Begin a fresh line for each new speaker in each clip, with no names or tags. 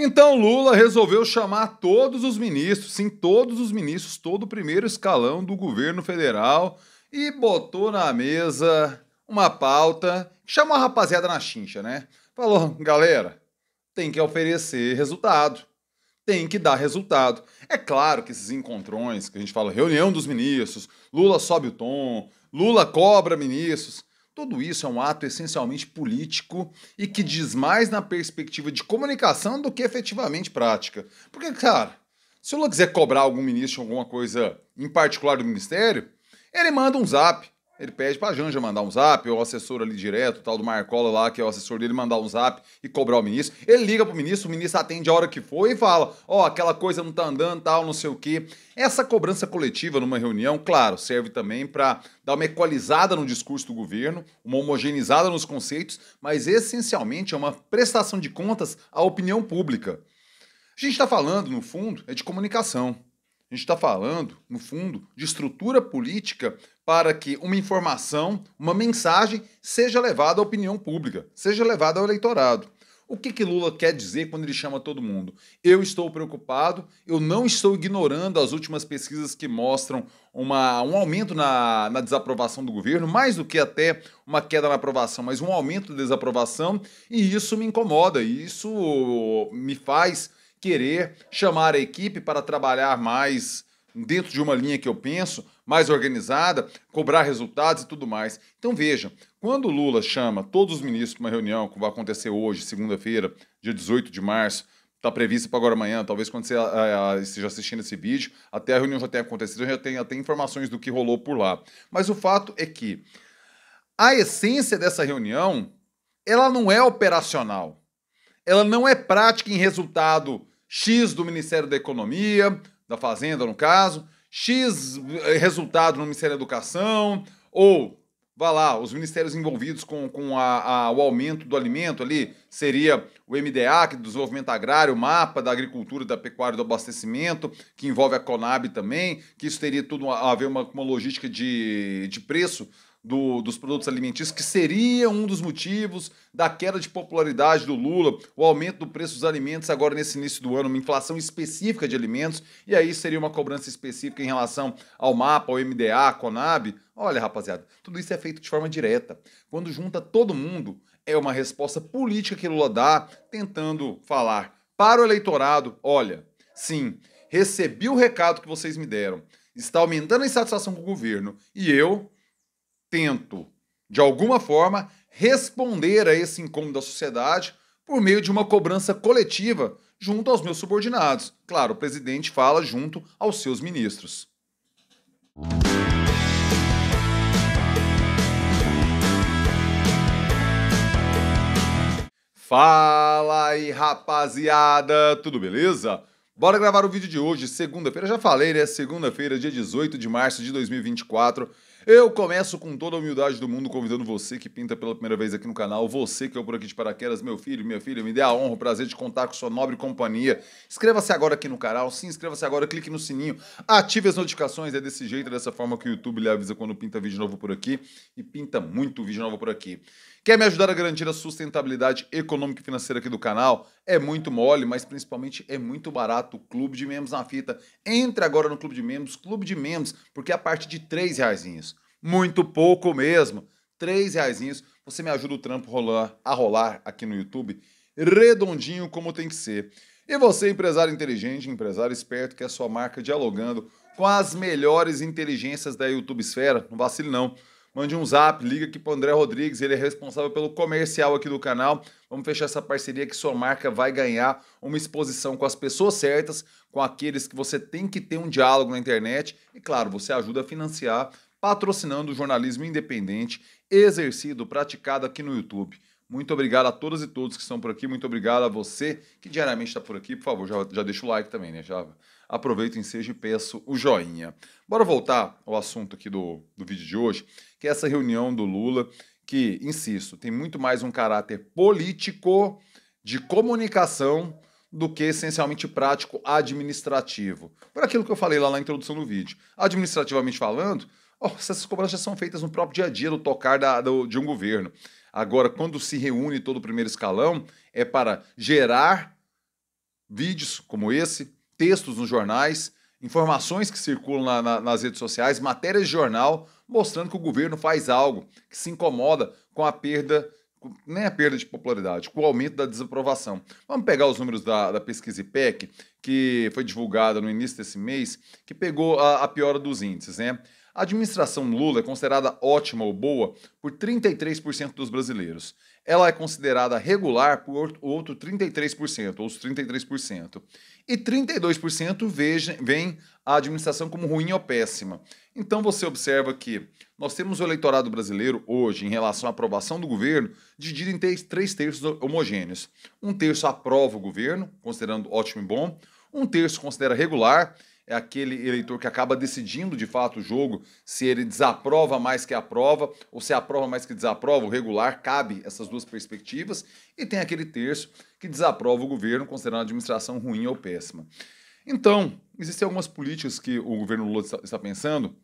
Então Lula resolveu chamar todos os ministros, sim, todos os ministros, todo o primeiro escalão do governo federal e botou na mesa uma pauta, chamou a rapaziada na chincha, né? Falou, galera, tem que oferecer resultado. Tem que dar resultado. É claro que esses encontrões, que a gente fala reunião dos ministros, Lula sobe o tom, Lula cobra ministros, tudo isso é um ato essencialmente político e que diz mais na perspectiva de comunicação do que efetivamente prática. Porque, cara, se o Lula quiser cobrar algum ministro alguma coisa em particular do ministério, ele manda um zap. Ele pede pra Janja mandar um zap, ou o assessor ali direto, tal do Marcola lá, que é o assessor dele, mandar um zap e cobrar o ministro. Ele liga pro ministro, o ministro atende a hora que for e fala: ó, oh, aquela coisa não tá andando, tal, não sei o quê. Essa cobrança coletiva numa reunião, claro, serve também para dar uma equalizada no discurso do governo, uma homogeneizada nos conceitos, mas essencialmente é uma prestação de contas à opinião pública. A gente está falando, no fundo, é de comunicação. A gente está falando, no fundo, de estrutura política para que uma informação, uma mensagem, seja levada à opinião pública, seja levada ao eleitorado. O que, que Lula quer dizer quando ele chama todo mundo? Eu estou preocupado, eu não estou ignorando as últimas pesquisas que mostram uma, um aumento na, na desaprovação do governo, mais do que até uma queda na aprovação, mas um aumento da desaprovação, e isso me incomoda, e isso me faz querer chamar a equipe para trabalhar mais dentro de uma linha que eu penso, mais organizada, cobrar resultados e tudo mais. Então veja, quando o Lula chama todos os ministros para uma reunião, que vai acontecer hoje, segunda-feira, dia 18 de março, está prevista para agora amanhã, talvez quando você ah, ah, esteja assistindo esse vídeo, até a reunião já tenha acontecido, já tem até informações do que rolou por lá. Mas o fato é que a essência dessa reunião, ela não é operacional ela não é prática em resultado X do Ministério da Economia, da Fazenda, no caso, X eh, resultado no Ministério da Educação, ou, vá lá, os ministérios envolvidos com, com a, a, o aumento do alimento ali, seria o MDA, que é do desenvolvimento agrário, o mapa da agricultura, da pecuária do abastecimento, que envolve a Conab também, que isso teria tudo a, ver uma, uma logística de, de preço do, dos produtos alimentícios, que seria um dos motivos da queda de popularidade do Lula, o aumento do preço dos alimentos agora nesse início do ano, uma inflação específica de alimentos, e aí seria uma cobrança específica em relação ao mapa, ao MDA, à Conab. Olha, rapaziada, tudo isso é feito de forma direta. Quando junta todo mundo, é uma resposta política que Lula dá, tentando falar para o eleitorado: olha, sim, recebi o recado que vocês me deram, está aumentando a insatisfação com o governo, e eu tento, de alguma forma, responder a esse incômodo da sociedade por meio de uma cobrança coletiva junto aos meus subordinados. Claro, o presidente fala junto aos seus ministros. Fala aí, rapaziada! Tudo beleza? Bora gravar o vídeo de hoje, segunda-feira. Já falei, né? Segunda-feira, dia 18 de março de 2024. Eu começo com toda a humildade do mundo convidando você que pinta pela primeira vez aqui no canal, você que é por aqui de paraquedas, meu filho, minha filha, me dê a honra, o prazer de contar com sua nobre companhia. Inscreva-se agora aqui no canal, se inscreva-se agora, clique no sininho, ative as notificações, é desse jeito, dessa forma que o YouTube lhe avisa quando pinta vídeo novo por aqui e pinta muito vídeo novo por aqui. Quer me ajudar a garantir a sustentabilidade econômica e financeira aqui do canal? É muito mole, mas principalmente é muito barato. O Clube de Membros na fita. Entre agora no Clube de Membros, Clube de Membros, porque é a partir de três reais muito pouco mesmo. Três reaisinhos, você me ajuda o trampo rolar, a rolar aqui no YouTube, redondinho como tem que ser. E você, empresário inteligente, empresário esperto, que é a sua marca dialogando com as melhores inteligências da YouTube Esfera, não vacile não. Mande um zap, liga aqui para André Rodrigues, ele é responsável pelo comercial aqui do canal. Vamos fechar essa parceria que sua marca vai ganhar uma exposição com as pessoas certas, com aqueles que você tem que ter um diálogo na internet. E claro, você ajuda a financiar patrocinando o jornalismo independente exercido, praticado aqui no YouTube. Muito obrigado a todas e todos que estão por aqui. Muito obrigado a você que diariamente está por aqui. Por favor, já, já deixa o like também, né? Já aproveita, enseja e peço o joinha. Bora voltar ao assunto aqui do, do vídeo de hoje, que é essa reunião do Lula, que, insisto, tem muito mais um caráter político de comunicação do que essencialmente prático administrativo. Por aquilo que eu falei lá na introdução do vídeo. Administrativamente falando, Oh, essas cobranças já são feitas no próprio dia a dia do tocar da, do, de um governo. Agora, quando se reúne todo o primeiro escalão, é para gerar vídeos como esse, textos nos jornais, informações que circulam na, na, nas redes sociais, matérias de jornal, mostrando que o governo faz algo, que se incomoda com a perda, com, nem né, a perda de popularidade, com o aumento da desaprovação. Vamos pegar os números da, da pesquisa IPEC, que foi divulgada no início desse mês, que pegou a, a piora dos índices, né? A administração Lula é considerada ótima ou boa por 33% dos brasileiros. Ela é considerada regular por outro 33%, ou os 33%. E 32% veem a administração como ruim ou péssima. Então você observa que nós temos o eleitorado brasileiro hoje, em relação à aprovação do governo, dividido em três terços homogêneos. Um terço aprova o governo, considerando ótimo e bom. Um terço considera regular é aquele eleitor que acaba decidindo de fato o jogo, se ele desaprova mais que aprova, ou se aprova mais que desaprova, o regular, cabe essas duas perspectivas, e tem aquele terço que desaprova o governo, considerando a administração ruim ou péssima. Então, existem algumas políticas que o governo Lula está pensando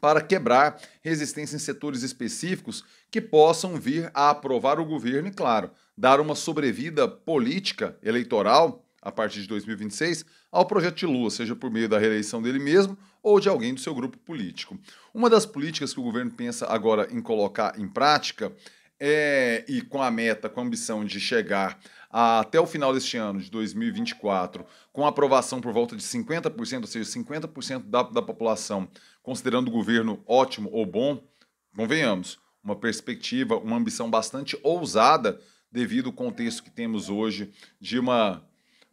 para quebrar resistência em setores específicos que possam vir a aprovar o governo e, claro, dar uma sobrevida política, eleitoral a partir de 2026, ao projeto de Lula, seja por meio da reeleição dele mesmo ou de alguém do seu grupo político. Uma das políticas que o governo pensa agora em colocar em prática é, e com a meta, com a ambição de chegar a, até o final deste ano, de 2024, com aprovação por volta de 50%, ou seja, 50% da, da população, considerando o governo ótimo ou bom, convenhamos, uma perspectiva, uma ambição bastante ousada devido ao contexto que temos hoje de uma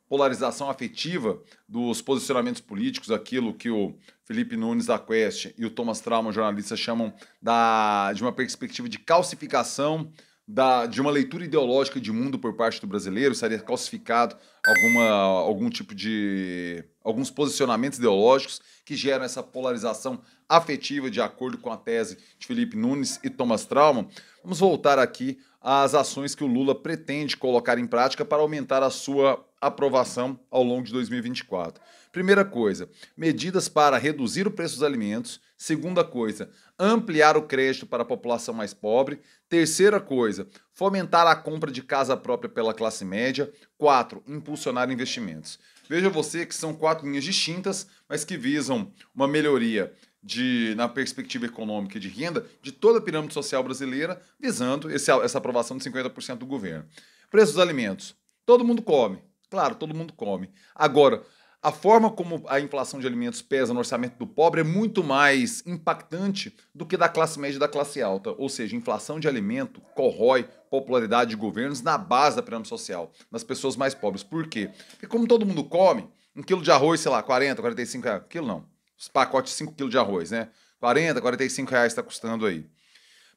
polarização afetiva dos posicionamentos políticos, aquilo que o Felipe Nunes da Quest e o Thomas Trauman, jornalista, chamam da, de uma perspectiva de calcificação da, de uma leitura ideológica de mundo por parte do brasileiro, seria calcificado alguma, algum tipo de. alguns posicionamentos ideológicos que geram essa polarização afetiva, de acordo com a tese de Felipe Nunes e Thomas Trauman. Vamos voltar aqui as ações que o Lula pretende colocar em prática para aumentar a sua aprovação ao longo de 2024. Primeira coisa, medidas para reduzir o preço dos alimentos. Segunda coisa, ampliar o crédito para a população mais pobre. Terceira coisa, fomentar a compra de casa própria pela classe média. Quatro, impulsionar investimentos. Veja você que são quatro linhas distintas, mas que visam uma melhoria de, na perspectiva econômica e de renda de toda a pirâmide social brasileira, visando esse, essa aprovação de 50% do governo. Preço dos alimentos. Todo mundo come. Claro, todo mundo come. Agora, a forma como a inflação de alimentos pesa no orçamento do pobre é muito mais impactante do que da classe média e da classe alta. Ou seja, inflação de alimento corrói popularidade de governos na base da pirâmide social, nas pessoas mais pobres. Por quê? Porque como todo mundo come, um quilo de arroz, sei lá, 40, 45 reais, quilo não, os pacotes de 5 kg de arroz, né? 40, 45 reais está custando aí.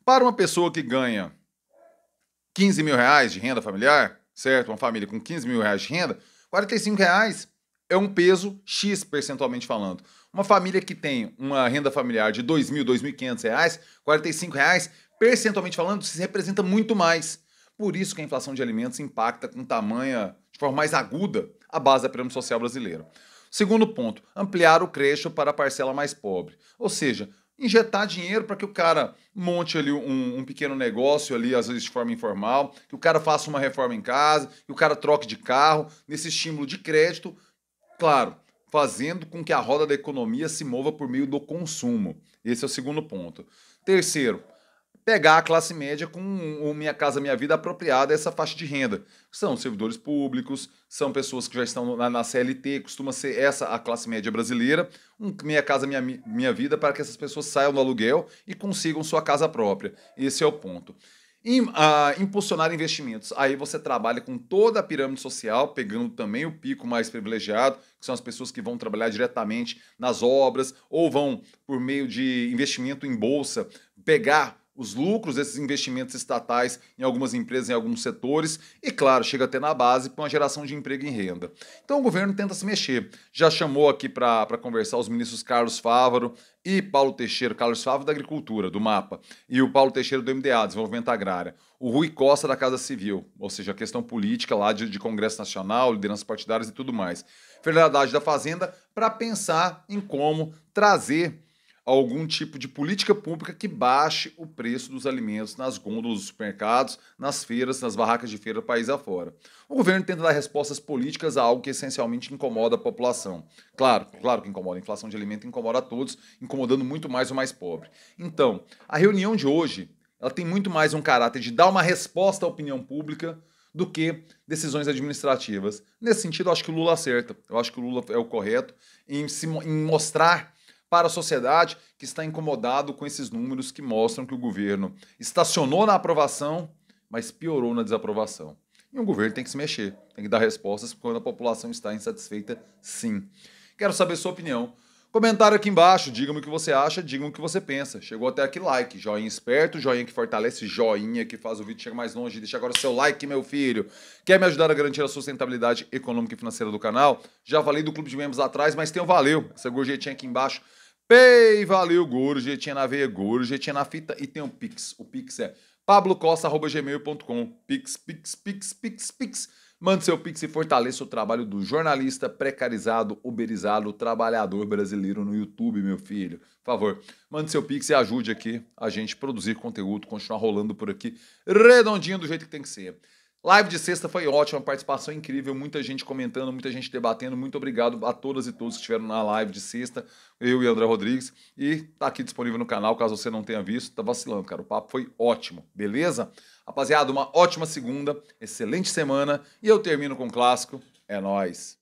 Para uma pessoa que ganha 15 mil reais de renda familiar, certo? Uma família com 15 mil reais de renda, 45 reais é um peso X percentualmente falando. Uma família que tem uma renda familiar de 2 mil, 2.500 reais, 45 reais, percentualmente falando, se representa muito mais. Por isso que a inflação de alimentos impacta com tamanha, de forma mais aguda, a base da pirâmide social brasileira. Segundo ponto, ampliar o crédito para a parcela mais pobre. Ou seja, injetar dinheiro para que o cara monte ali um, um, pequeno negócio ali, às vezes de forma informal, que o cara faça uma reforma em casa, que o cara troque de carro, nesse estímulo de crédito, claro, fazendo com que a roda da economia se mova por meio do consumo. Esse é o segundo ponto. Terceiro, pegar a classe média com o Minha Casa Minha Vida apropriada a essa faixa de renda. São servidores públicos, são pessoas que já estão na, CLT, costuma ser essa a classe média brasileira, um Minha Casa Minha, Minha Vida para que essas pessoas saiam do aluguel e consigam sua casa própria. Esse é o ponto. Ah, impulsionar investimentos. Aí você trabalha com toda a pirâmide social, pegando também o pico mais privilegiado, que são as pessoas que vão trabalhar diretamente nas obras ou vão, por meio de investimento em bolsa, pegar os lucros desses investimentos estatais em algumas empresas, em alguns setores, e claro, chega até na base para uma geração de emprego e renda. Então o governo tenta se mexer. Já chamou aqui para conversar os ministros Carlos Fávaro e Paulo Teixeira, Carlos Fávaro da Agricultura, do MAPA, e o Paulo Teixeira do MDA, Desenvolvimento agrário o Rui Costa da Casa Civil, ou seja, a questão política lá de, de Congresso Nacional, lideranças partidárias e tudo mais. Federalidade da Fazenda, para pensar em como trazer algum tipo de política pública que baixe o preço dos alimentos nas gôndolas dos supermercados, nas feiras, nas barracas de feira país afora. O governo tenta dar respostas políticas a algo que essencialmente incomoda a população. Claro, claro que incomoda. A inflação de alimento incomoda a todos, incomodando muito mais o mais pobre. Então, a reunião de hoje ela tem muito mais um caráter de dar uma resposta à opinião pública do que decisões administrativas. Nesse sentido, eu acho que o Lula acerta. Eu acho que o Lula é o correto em, se, em mostrar para a sociedade que está incomodado com esses números que mostram que o governo estacionou na aprovação, mas piorou na desaprovação. E o governo tem que se mexer, tem que dar respostas quando a população está insatisfeita, sim. Quero saber sua opinião Comentário aqui embaixo, diga-me o que você acha, diga-me o que você pensa. Chegou até aqui, like, joinha esperto, joinha que fortalece, joinha que faz o vídeo chegar mais longe. Deixa agora o seu like, meu filho. Quer me ajudar a garantir a sustentabilidade econômica e financeira do canal? Já falei do clube de membros lá atrás, mas tem o valeu, essa gorjetinha aqui embaixo. Pei, valeu, gorjetinha na veia, gorjetinha na fita e tem o Pix. O Pix é pablocosta.gmail.com. Pix, Pix, Pix, Pix, Pix. Mande seu pix e fortaleça o trabalho do jornalista precarizado, uberizado, trabalhador brasileiro no YouTube, meu filho. Por favor, mande seu pix e ajude aqui a gente a produzir conteúdo, continuar rolando por aqui redondinho do jeito que tem que ser. Live de sexta foi ótima, participação incrível, muita gente comentando, muita gente debatendo. Muito obrigado a todas e todos que estiveram na live de sexta, eu e André Rodrigues. E tá aqui disponível no canal, caso você não tenha visto. Tá vacilando, cara. O papo foi ótimo, beleza? Rapaziada, uma ótima segunda, excelente semana. E eu termino com o um clássico. É nóis.